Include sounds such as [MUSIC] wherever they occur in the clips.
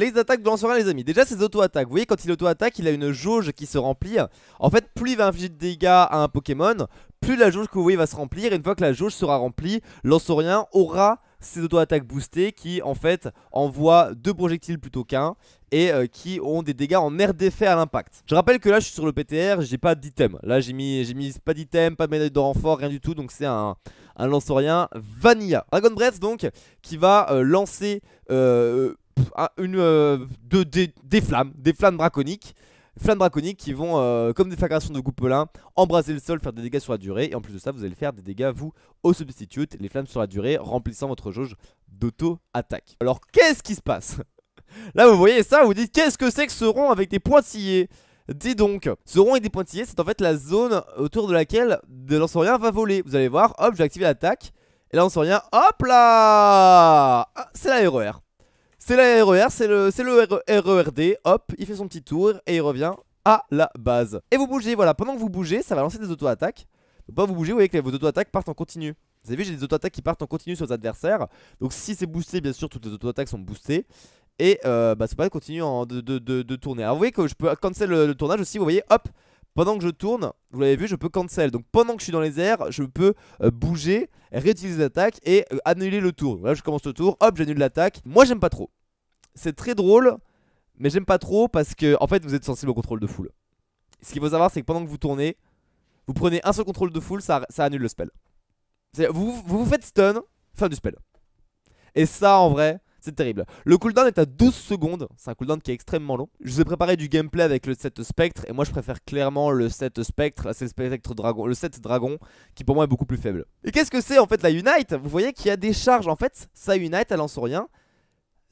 Les attaques de Lansaurien, les amis Déjà ses auto-attaques, vous voyez quand il auto-attaque il a une jauge qui se remplit En fait plus il va infliger de dégâts à un Pokémon Plus la jauge que vous va se remplir Et une fois que la jauge sera remplie Lansaurien aura ses auto-attaques boostées qui en fait envoient deux projectiles plutôt qu'un et euh, qui ont des dégâts en air d'effet à l'impact. Je rappelle que là je suis sur le PTR, j'ai pas d'item. Là j'ai mis, j'ai mis pas d'item, pas de médaille de renfort, rien du tout, donc c'est un, un vanilla. Dragon Breath donc qui va euh, lancer euh, une, euh, des, flammes, des flammes draconiques flammes draconiques qui vont, euh, comme des flagrations de goupelin, embraser le sol, faire des dégâts sur la durée. Et en plus de ça, vous allez faire des dégâts, vous, au substitute, les flammes sur la durée, remplissant votre jauge d'auto-attaque. Alors, qu'est-ce qui se passe Là, vous voyez ça, vous dites, qu'est-ce que c'est que ce rond avec des pointillés Dis donc, ce rond avec des pointillés, c'est en fait la zone autour de laquelle de rien va voler. Vous allez voir, hop, j'ai l'attaque. Et là, rien hop là ah, C'est la RER. E c'est la RER, e c'est le, le RERD, e hop, il fait son petit tour et il revient à la base. Et vous bougez, voilà, pendant que vous bougez, ça va lancer des auto-attaques. Donc pas vous bougez, vous voyez que vos auto-attaques partent en continu. Vous avez vu, j'ai des auto-attaques qui partent en continu sur les adversaires. Donc si c'est boosté, bien sûr, toutes les auto-attaques sont boostées. Et euh, bah, c'est pas continu en de, de, de, tourner. Alors vous voyez que je peux cancel le tournage aussi, vous voyez, hop, pendant que je tourne, vous l'avez vu, je peux cancel. Donc pendant que je suis dans les airs, je peux euh, bouger, réutiliser l'attaque et euh, annuler le tour. là, je commence le tour, hop, j'annule l'attaque. Moi, j'aime pas trop. C'est très drôle, mais j'aime pas trop parce que, en fait, vous êtes sensible au contrôle de foule. Ce qu'il faut savoir, c'est que pendant que vous tournez, vous prenez un seul contrôle de foule, ça, ça annule le spell. Vous, vous, vous faites stun, fin du spell. Et ça, en vrai, c'est terrible. Le cooldown est à 12 secondes. C'est un cooldown qui est extrêmement long. Je vous ai préparé du gameplay avec le set Spectre. Et moi, je préfère clairement le set Spectre. le, dragon, set Dragon qui, pour moi, est beaucoup plus faible. Et qu'est-ce que c'est en fait la Unite Vous voyez qu'il y a des charges. En fait, sa Unite, elle lance rien.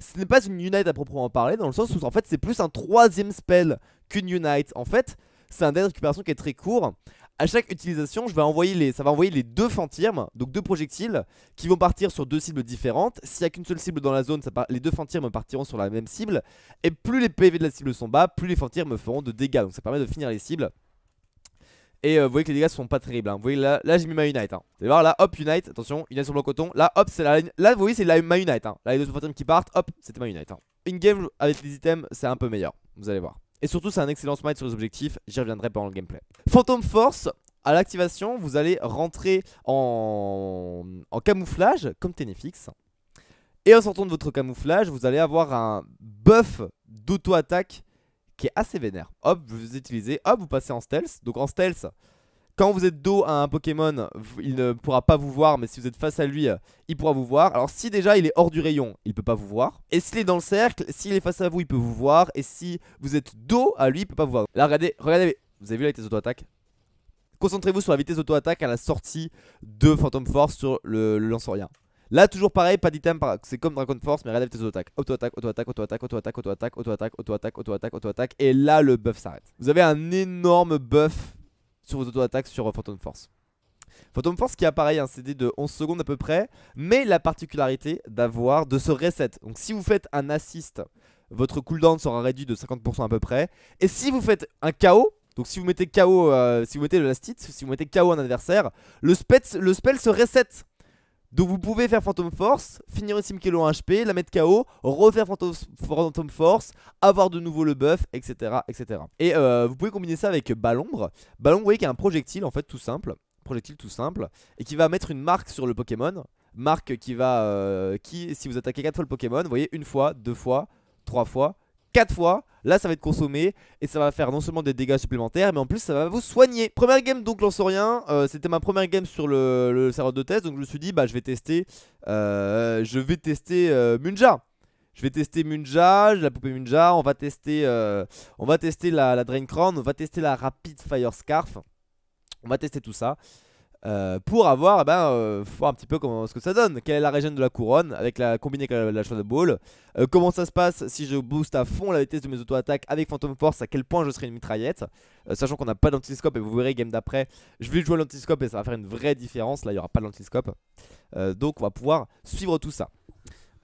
Ce n'est pas une Unite à proprement parler, dans le sens où en fait c'est plus un troisième spell qu'une Unite. En fait, c'est un dead récupération qui est très court à chaque utilisation, je vais envoyer les, ça va envoyer les deux fantirmes, donc deux projectiles, qui vont partir sur deux cibles différentes. S'il n'y a qu'une seule cible dans la zone, les deux fantirmes partiront sur la même cible. Et plus les PV de la cible sont bas, plus les fantirmes feront de dégâts. Donc ça permet de finir les cibles. Et euh, vous voyez que les dégâts sont pas terribles. Hein. Vous voyez là, j'ai mis ma Unite. Hein. Vous allez voir là, hop, Unite. Attention, Unite sur le coton. Là, hop, c'est la Là, vous voyez, c'est ma Unite. Hein. Là, les deux fantirmes qui partent. Hop, c'était ma Unite. Une game avec les items, c'est un peu meilleur. Vous allez voir. Et surtout, c'est un excellent smite sur les objectifs, j'y reviendrai pendant le gameplay. Phantom Force, à l'activation, vous allez rentrer en, camouflage, comme Ténéfix. Et en sortant de votre camouflage, vous allez avoir un buff d'auto-attaque qui est assez vénère. Hop, vous utilisez, hop, vous passez en stealth. Donc en stealth, quand vous êtes dos à un Pokémon, il ne pourra pas vous voir, mais si vous êtes face à lui, il pourra vous voir. Alors si déjà il est hors du rayon, il peut pas vous voir. Et s'il est dans le cercle, s'il est face à vous, il peut vous voir. Et si vous êtes dos à lui, il peut pas vous voir. Là, regardez, regardez, vous avez vu la vitesse auto-attaque Concentrez-vous sur la vitesse auto-attaque à la sortie de Phantom Force sur le, le Là, toujours pareil, pas d'item, c'est comme Dragon Force, mais regardez la vitesse auto-attaque. Auto-attaque, auto-attaque, auto-attaque, auto-attaque, auto-attaque, auto-attaque, auto-attaque, auto-attaque, auto-attaque, auto-attaque. Et là, le buff s'arrête. Vous avez un énorme buff sur vos auto-attaques sur euh, Phantom Force. Phantom Force qui a pareil un CD de 11 secondes à peu près, mais la particularité d'avoir de se reset. Donc si vous faites un assist, votre cooldown sera réduit de 50% à peu près. Et si vous faites un KO, donc si vous mettez KO, euh, si vous mettez le last hit, si vous mettez KO un adversaire, le spell se reset. Donc vous pouvez faire Phantom Force, finir une Simkello en HP, la mettre KO, refaire Phantom, Force, avoir de nouveau le buff, etc. etc. Et euh, vous pouvez combiner ça avec Ballombre. Ballombre, vous voyez qu'il y a un projectile en fait tout simple, projectile tout simple, et qui va mettre une marque sur le Pokémon. Marque qui va, euh, qui si vous attaquez 4 fois le Pokémon, vous voyez une fois, deux fois, trois fois, quatre fois, Là, ça va être consommé et ça va faire non seulement des dégâts supplémentaires, mais en plus, ça va vous soigner. Première game, donc, l'ansorien. Rien, euh, C'était ma première game sur le, serveur de test. Donc, je me suis dit, bah, je vais tester. Euh, je vais tester euh, Munja. Je vais tester Munja, la poupée Munja. On va tester, on va tester la, la Drain Crown. On va tester la Rapid Fire Scarf. On va tester tout ça. Euh, pour avoir, eh ben, euh, voir un petit peu comment, ce que ça donne. Quelle est la régène de la couronne avec la combinée avec la, la de Ball euh, Comment ça se passe si je booste à fond la vitesse de mes auto-attaques avec Phantom Force À quel point je serai une mitraillette Sachant qu'on n'a pas d'antiscope et vous verrez game d'après, je vais jouer l'antiscope et ça va faire une vraie différence. Là, il n'y aura pas d'antiscope. donc, on va pouvoir suivre tout ça.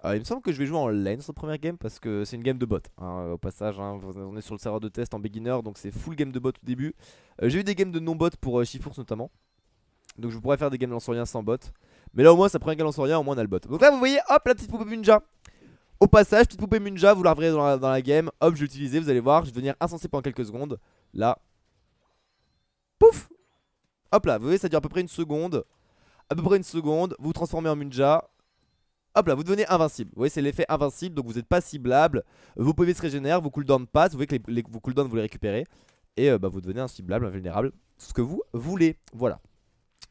il me semble que je vais jouer en lane la première game parce que c'est une game de bot. Hein, au passage, hein. on est sur le serveur de test en beginner donc c'est full game de bot au début. J'ai eu des games de non-bot pour Shifurs notamment. Donc je pourrais faire des games lanceriens sans bot. Mais là au moins ça prend un game lancerien, au moins on a le bot. Donc là vous voyez, hop, la petite poupée Munja. Au passage, petite poupée Munja, vous la reverrez dans la, game. Hop, je vais l'utiliser, vous allez voir, je vais devenir insensé pendant quelques secondes. Là. Pouf Hop là, vous voyez, ça dure à peu près une seconde. À peu près une seconde, vous vous transformez en Munja. Hop là, vous devenez invincible. Vous voyez, c'est l'effet invincible, donc vous n'êtes pas ciblable. Vous pouvez se régénérer, vous cooldown passe Vous voyez que les, cooldown vous les récupérez. Et euh, bah, vous devenez ciblable invulnérable. Ce que vous voulez. Voilà.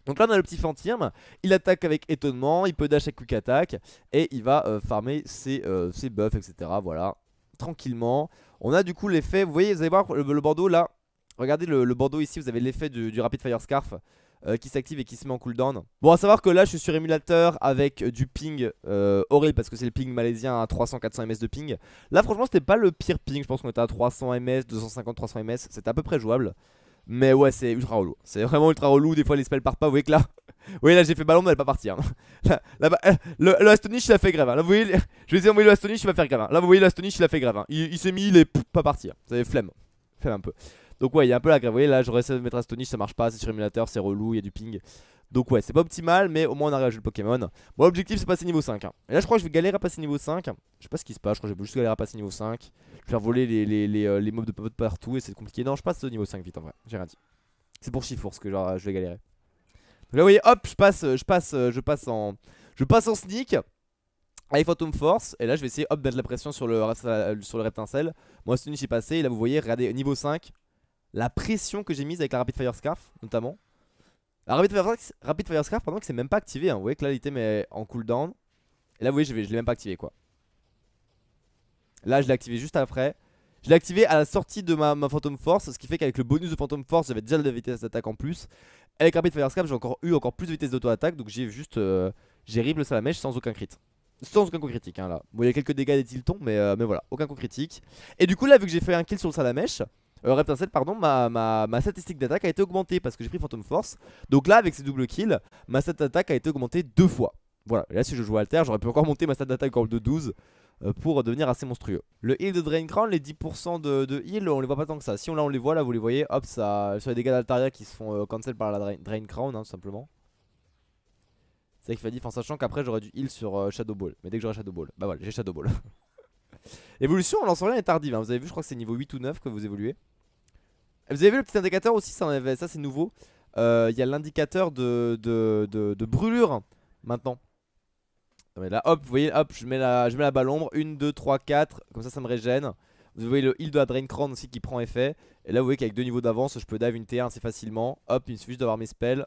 Donc là, on a le petit Fantirme. Il attaque avec étonnement. Il peut dash avec quick attack. Et il va euh, farmer ses, euh, buffs, etc. Voilà. Tranquillement. On a du coup l'effet. Vous voyez, vous allez voir le, bandeau là. Regardez le, le, ici. Vous avez l'effet du, Rapid Fire Scarf. Euh, qui s'active et qui se met en cooldown. Bon, à savoir que là, je suis sur émulateur avec du ping horrible parce que c'est le ping malaisien à 300-400 ms de ping. Là, franchement, c'était pas le pire ping. Je pense qu'on était à 300 ms, 250-300 ms. c'est à peu près jouable. Mais ouais, c'est ultra relou. C'est vraiment ultra relou. Des fois, les spells partent pas. Vous voyez que là, vous voyez, là, j'ai fait ballon, mais elle va pas partir. [LAUGHS] Là, là, bah, euh, le, Astonish, il a fait grave hein. Là, vous voyez, [LAUGHS] je vais dire, envoyer le Astonish, il va faire grave hein. Là, vous voyez, le Astonish, il a fait grave hein. Il, il s'est mis, il est pas parti. vous avez flemme. Flemme un peu. Donc, ouais, il y a un peu la grève. Vous voyez, là, j'aurais essayé de mettre Astonish, ça marche pas. C'est sur émulateur, c'est relou, il y a du ping. Donc ouais, c'est pas optimal, mais au moins on a réagi le Pokémon. Mon objectif c'est passer niveau 5. Hein. Et là, je crois que je vais galérer à passer niveau 5. Je sais pas ce qui se passe, je crois que je vais juste galérer à passer niveau 5. Je vais faire voler les, les, les, euh, mobs de partout et c'est compliqué. Non, je passe au niveau 5 vite en vrai, j'ai rien dit. C'est pour ce que euh, je vais galérer. là, vous voyez, hop, je passe, euh, je passe, je passe en, je passe en sneak. Avec Phantom Force, et là je vais essayer hop de mettre la pression sur le, sur le Reptincelle. Moi, n’est est passé, et là vous voyez, regardez, niveau 5, la pression que j'ai mise avec la Rapid Fire Scarf, notamment. Alors Rapid Fire, Rapid que c'est même pas activé. Hein. Vous voyez que là, l'item est en cooldown. Et là, vous voyez, je, l'ai même pas activé quoi. Là, je l'ai activé juste après. Je l'ai activé à la sortie de ma, Phantom Force, ce qui fait qu'avec le bonus de Phantom Force, j'avais déjà de la vitesse d'attaque en plus. avec Rapid Fire j'ai encore eu encore plus de vitesse d'auto-attaque, donc j'ai juste. Euh, j'ai ripple ça la mèche sans aucun crit. Sans aucun coup critique, hein, là. Bon, il a quelques dégâts des tiltons, mais, euh, mais voilà, aucun coup critique. Et du coup, là, vu que j'ai fait un kill sur le salamèche, euh, pardon, ma, statistique d'attaque a été augmentée parce que j'ai pris Phantom Force. Donc là, avec ces doubles kills, ma stat d'attaque a été augmentée deux fois. Voilà, et là si je joue Alter, j'aurais pu encore monter ma stat d'attaque en de 12 euh, pour devenir assez monstrueux. Le heal de Drain Crown, les 10% de, heal, on les voit pas tant que ça. Si on, là on les voit, là vous les voyez, hop, ça, sur les dégâts d'Altaria qui se font euh, cancel par la Drain, Crown hein, tout simplement. C'est qui fait dire, en sachant qu'après j'aurais du heal sur euh, Shadow Ball. Mais dès que j'aurai Shadow Ball, bah voilà, j'ai Shadow Ball. [LAUGHS] Évolution, en lance rien est tardive, hein. vous avez vu, je crois que c'est niveau 8 ou 9 que vous évoluez. Vous avez vu le petit indicateur aussi, ça, c'est nouveau. Euh, il y a l'indicateur de, brûlure maintenant. là, hop, vous voyez, hop, je mets la, je balle ombre. 1, 2, 3, 4. Comme ça, ça me régène. Vous voyez le heal de la aussi qui prend effet. Et là, vous voyez qu'avec deux niveaux d'avance, je peux dive une t assez facilement. Hop, il me suffit d'avoir mes spells.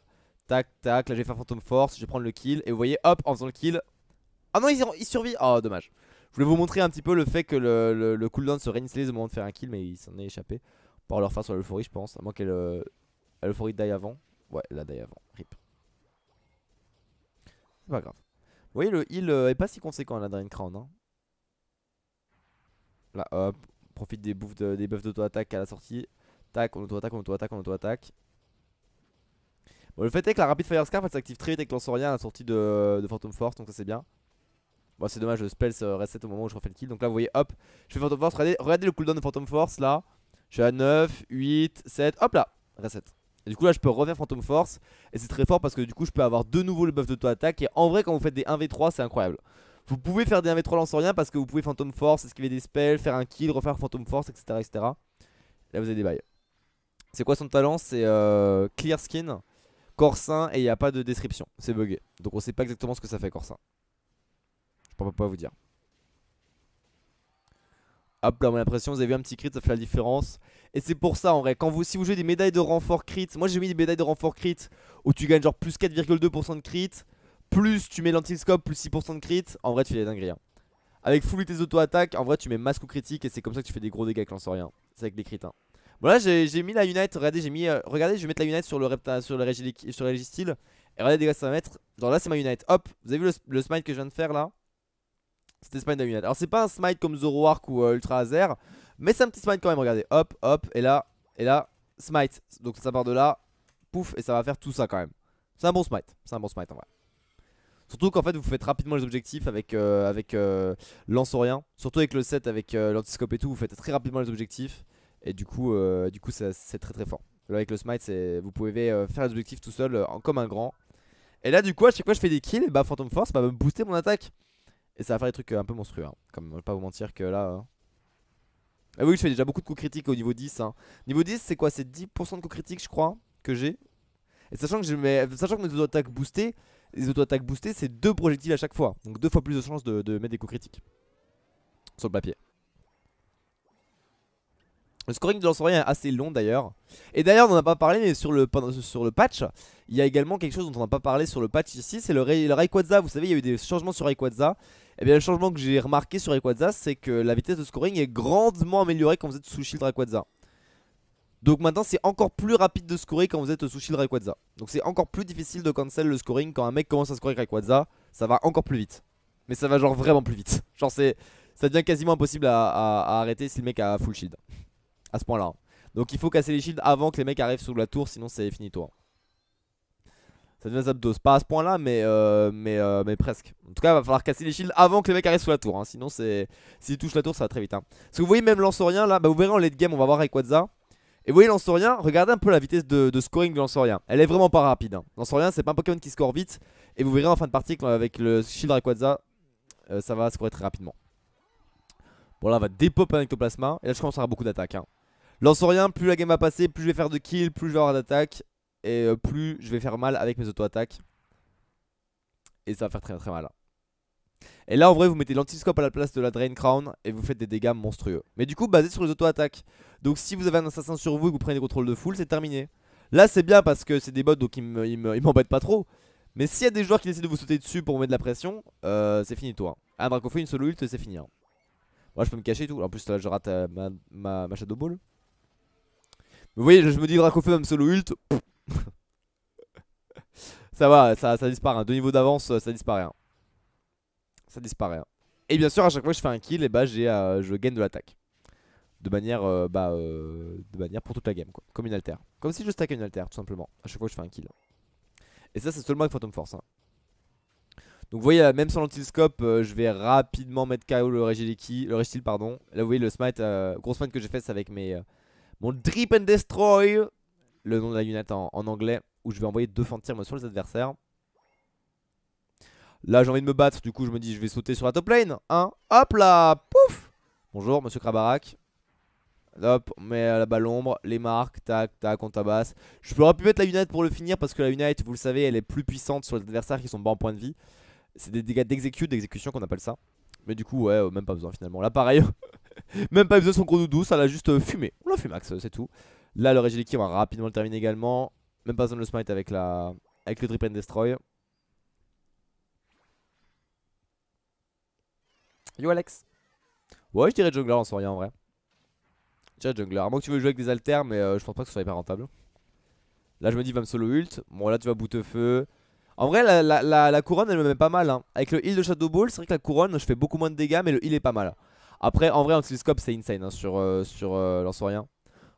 Tac, tac. Là, je vais faire Phantom Force. Je vais prendre le kill. Et vous voyez, hop, en faisant le kill. Ah non, il, survit. Oh, dommage. Je voulais vous montrer un petit peu le fait que le, le cooldown se réinitialise au moment de faire un kill, mais il s'en est échappé pour leur faire sur l'euphorie, je pense. À moins qu'elle. Euh, l'euphorie die avant. Ouais, elle a die avant. Rip. C'est pas grave. Vous voyez, le heal euh, est pas si conséquent à la Drain Crown. Hein. Là, hop. Profite des, des buffs d'auto-attaque à la sortie. Tac, on auto-attaque, on auto-attaque, on auto-attaque. Bon, le fait est que la Rapid Fire Scarf elle s'active très vite avec Rien à la sortie de, de Phantom Force, donc ça c'est bien. Bon, c'est dommage, le spell se reset au moment où je refais le kill. Donc là, vous voyez, hop, je fais Phantom Force. regardez le cooldown de Phantom Force là. Je suis à 9, 8, 7, hop là, reset. Et du coup là je peux revenir Phantom Force et c'est très fort parce que du coup je peux avoir de nouveau le buff de toi attaque et en vrai quand vous faites des 1v3 c'est incroyable. Vous pouvez faire des 1v3 rien parce que vous pouvez Phantom Force, esquiver des spells, faire un kill, refaire Phantom Force, etc. etc. Là vous avez des bails. C'est quoi son talent C'est euh, Clear Skin, Corsin et il n'y a pas de description. C'est bugué. Donc on sait pas exactement ce que ça fait Corsin. Je ne peux pas vous dire hop là, on a l'impression, vous avez vu un petit crit, ça fait la différence. Et c'est pour ça en vrai, quand vous, si vous jouez des médailles de renfort crit, moi j'ai mis des médailles de renfort crit où tu gagnes genre plus 4,2% de crit, plus tu mets l'antiscope, plus 6% de crit, en vrai tu fais des dingueries. Hein. Avec full tes auto-attaques, en vrai tu mets masque ou critique et c'est comme ça que tu fais des gros dégâts avec rien. C'est avec des crit Hein. Bon j'ai mis la unite, regardez, j'ai mis, euh, regardez, je vais mettre la unite sur le repta, sur le Et regardez les que ça va mettre, genre là c'est ma unite. Hop, vous avez vu le, le smite que je viens de faire là c'était smite Alors c'est pas un smite comme Zoroark ou euh, Ultra Hazard mais c'est un petit smite quand même, regardez. Hop, hop, et là, et là, smite. Donc ça part de là, pouf, et ça va faire tout ça quand même. C'est un bon smite, c'est un bon smite en vrai. Surtout qu'en fait vous faites rapidement les objectifs avec, euh, avec euh, Surtout avec le set, avec euh, l'antiscope et tout, vous faites très rapidement les objectifs. Et du coup, euh, du coup c'est très très fort. Là, avec le smite, vous pouvez faire les objectifs tout seul comme un grand. Et là du coup à chaque fois je fais des kills, et bah Phantom Force va me booster mon attaque. Et ça va faire des trucs euh, un peu monstrueux. Hein. Comme, je euh, vais pas vous mentir que là. Hein. Ah oui, je fais déjà beaucoup de coups critiques au niveau 10. Hein. Niveau 10, c'est quoi C'est 10% de coups critiques, je crois, que j'ai. Et sachant que, je mets... sachant que mes auto-attaques boostées, les auto-attaques boostées, c'est deux projectiles à chaque fois. Donc deux fois plus de chances de mettre des coups critiques. Sur le papier. Le scoring de l'ensemble est assez long d'ailleurs. Et d'ailleurs, on n'en a pas parlé, mais sur le, sur le patch, il y a également quelque chose dont on n'a pas parlé sur le patch ici, c'est le, Raikwaza, Rayquaza. Vous savez, il y a eu des changements sur Rayquaza. Et eh bien, le changement que j'ai remarqué sur Rayquaza, c'est que la vitesse de scoring est grandement améliorée quand vous êtes sous shield Rayquaza. Donc maintenant, c'est encore plus rapide de scorer quand vous êtes sous shield Rayquaza. Donc c'est encore plus difficile de cancel le scoring quand un mec commence à scorer avec Rayquaza. Ça va encore plus vite. Mais ça va genre vraiment plus vite. Genre, c'est ça devient quasiment impossible à arrêter si le mec a full shield ce point-là. Donc il faut casser les shields avant que les mecs arrivent sous la tour, sinon c'est fini toi. Ça devient Zapdos, pas à ce point-là, mais, euh, mais, euh, mais presque. En tout cas, il va falloir casser les shields avant que les mecs arrivent sous la tour, hein. sinon c'est s'ils touchent la tour, ça va très vite. Hein. Parce que vous voyez même Lansorien, là, bah, vous verrez en late game, on va voir avec Et vous voyez Lansorien, regardez un peu la vitesse de, scoring de Lansorien. Elle est vraiment pas rapide. Hein. c'est pas un Pokémon qui score vite. Et vous verrez en fin de partie avec le shield Rayquaza, euh, ça va scorer très rapidement. Bon là, on va dépop un ectoplasma. Et là, je commence à avoir beaucoup d'attaques. Hein l'orsorien, rien, plus la game va passer, plus je vais faire de kills, plus je vais avoir d'attaque Et euh, plus je vais faire mal avec mes auto-attaques. Et ça va faire très très mal. Et là en vrai vous mettez l'antiscope à la place de la Drain Crown et vous faites des dégâts monstrueux. Mais du coup basé sur les auto-attaques. Donc si vous avez un assassin sur vous et que vous prenez des contrôles de full, c'est terminé. Là c'est bien parce que c'est des bots donc ils m'embêtent pas trop. Mais s'il y a des joueurs qui décident de vous sauter dessus pour mettre de la pression, euh, c'est fini toi. Un Draco fait une solo ult c'est fini. Hein. Moi je peux me cacher et tout. En plus là je rate euh, ma, ma, ma Shadow Ball vous voyez, je me dis Dracofeu, même solo ult. [LAUGHS] ça va, ça, ça disparaît. Hein. Deux niveaux d'avance, euh, ça disparaît. Hein. Ça disparaît. Hein. Et bien sûr, à chaque fois que je fais un kill, et eh bah, ben, j'ai euh, je gagne de l'attaque. De manière, euh, bah, de manière pour toute la game, quoi. Comme une alter Comme si je stack une alter tout simplement. À chaque fois que je fais un kill. Et ça, c'est seulement avec Phantom Force. Donc vous voyez, même sans l'antilscope, je vais rapidement mettre KO le Regiliki, le Regil, pardon. Là vous voyez le smite, euh, gros smite que j'ai fait, c'est avec mes, mon Drip and Destroy, le nom de la lunette en, anglais, où je vais envoyer deux fantômes sur les adversaires. Là, j'ai envie de me battre, du coup, je me dis, je vais sauter sur la top lane. Hein. Hop là Pouf Bonjour, monsieur Krabarak. Hop, on met à la balle les marques, tac, tac, on tabasse. Je pourrais plus mettre la lunette pour le finir parce que la lunette, vous le savez, elle est plus puissante sur les adversaires qui sont bas en point de vie. C'est des dégâts d'exécute, d'exécution qu'on appelle ça. Mais du coup, ouais, euh, même pas besoin finalement. Là, pareil, [LAUGHS] [LAUGHS] Même pas besoin de son gros doudou, ça l'a juste euh, fumé. On l'a max, euh, c'est tout. Là, le Régiliki, on va rapidement le terminer également. Même pas besoin de le smite avec, la... avec le Drip and Destroy. Yo Alex Ouais je dirais jungler en rien en vrai Je dirais jungler, à moins que tu veux jouer avec des alters mais euh, je pense pas que ce soit hyper rentable Là je me dis va me solo ult, bon là tu vas bout feu En vrai la, couronne elle me met pas mal hein. Avec le heal de Shadow Ball c'est vrai que la couronne je fais beaucoup moins de dégâts mais le heal est pas mal après, en vrai, Antiloscope, c'est insane hein, sur, euh, sur euh,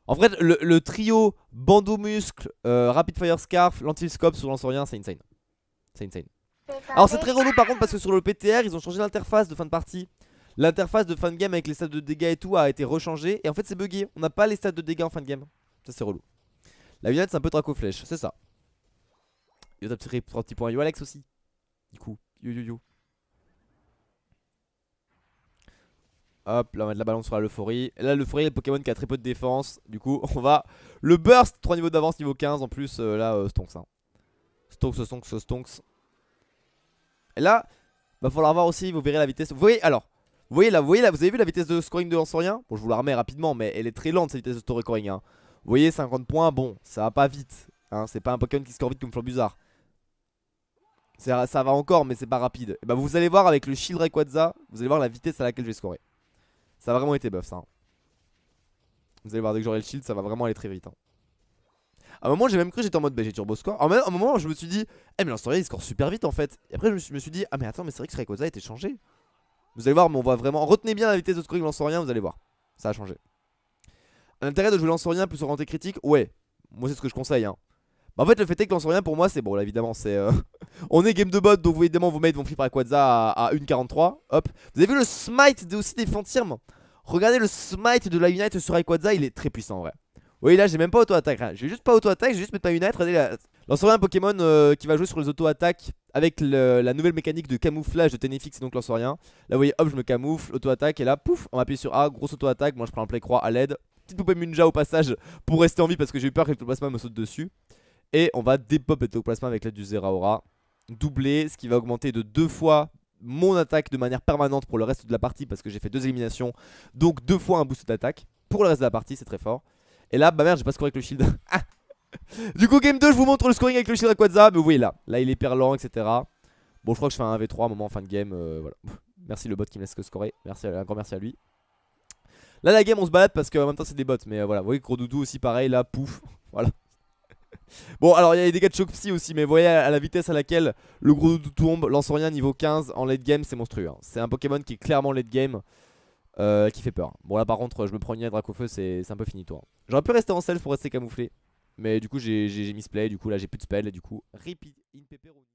En vrai, le, trio bandeau muscle, euh, rapid fire scarf, l'antiloscope sur l'ensorrien, c'est insane. C'est insane. Alors, c'est très relou par contre parce que sur le PTR, ils ont changé l'interface de fin de partie. L'interface de fin de game avec les stats de dégâts et tout a été rechangée. Et en fait, c'est bugué. On n'a pas les stats de dégâts en fin de game. Ça, c'est relou. La vignette c'est un peu Dracoflèche, flèche. C'est ça. Yo, t'as petit 3 points. Yo, Alex aussi. Du coup, yo, yo, yo. Hop, là on va mettre la balance sur l'euphorie. Là l'euphorie est Pokémon qui a très peu de défense. Du coup [LAUGHS] on va... Le burst, 3 niveaux d'avance, niveau 15 en plus. Euh, là euh, Stonks. Hein. Stonks, Stonks, Stonks. Et là, va falloir voir aussi, vous verrez la vitesse. Vous voyez alors vous voyez, là, vous voyez là, vous avez vu la vitesse de scoring de rien Bon, je vous la remets rapidement, mais elle est très lente cette vitesse de story hein. Vous voyez, 50 points, bon, ça va pas vite. Hein. C'est pas un Pokémon qui score vite comme Flambuzard. Ça, va encore, mais c'est pas rapide. Et bah, vous allez voir avec le Shield Rayquaza, vous allez voir la vitesse à laquelle je vais scorer. Ça a vraiment été buff ça. Hein. Vous allez voir, dès que j'aurai le shield, ça va vraiment aller très vite. Hein. À un moment, j'ai même cru j'étais en mode BG bah, j'ai turbo score. à un moment, je me suis dit, eh mais l'instant il score super vite en fait. Et après, je me suis, dit, ah mais attends, mais c'est vrai que Srekoza a été changé. Vous allez voir, mais on va vraiment. Retenez bien la vitesse de scoring rien vous allez voir. Ça a changé. L'intérêt de jouer rien plus orienté critique, ouais. Moi, c'est ce que je conseille. Hein. Bah, en fait, le fait est que l'ancien pour moi, c'est bon, là, évidemment, c'est. Euh, [LAUGHS] on est game de bot, donc évidemment, vos mates vont flipper à à, à 1.43. Hop. Vous avez vu le smite de, aussi des Fantirmes Regardez le smite de la Unite sur aquadza il est très puissant en vrai. Oui, là, j'ai même pas auto-attaque. j'ai juste pas auto-attaque, j'ai juste mettre ma Unite. Regardez, là. L'ensorien Pokémon euh, qui va jouer sur les auto-attaques avec la nouvelle mécanique de camouflage de Tenefix et donc l'ensorien. Là, vous voyez, hop, je me camoufle, auto-attaque, et là, pouf, on appuie sur A, grosse auto-attaque. Moi, je prends un play croix à l'aide. Petite poupée Munja au passage pour rester en vie parce que j'ai eu peur que le plasma me saute dessus. Et on va dépop placement avec l'aide du Zeraora. Doublé, ce qui va augmenter de deux fois mon attaque de manière permanente pour le reste de la partie parce que j'ai fait deux éliminations. Donc deux fois un boost d'attaque. Pour le reste de la partie, c'est très fort. Et là, bah merde, j'ai pas scoré avec le shield. [LAUGHS] Ah. du coup, game 2, je vous montre le scoring avec le shield à Mais vous voyez là, là il est perlant, etc. Bon, je crois que je fais un 1v3 à moment en fin de game. Euh, voilà. merci le bot qui me laisse que scorer. Merci, un euh, grand merci à lui. Là, la game, on se balade parce qu'en même temps, c'est des bots. Mais euh, voilà, vous voyez, gros doudou aussi, pareil. Là, pouf. [LAUGHS] Voilà. [LAUGHS] Bon, alors il y a les dégâts de choc psy aussi, mais vous voyez à la vitesse à laquelle le gros tombe, rien niveau 15 en late game, c'est monstrueux. Hein. C'est un Pokémon qui est clairement late game, euh, qui fait peur. Bon, là par contre, je me prends une Dracofeu, c'est un peu fini toi. Hein. J'aurais pu rester en self pour rester camouflé, mais du coup j'ai mis play, du coup là j'ai plus de spell, et du coup, Ripid in pepperoni.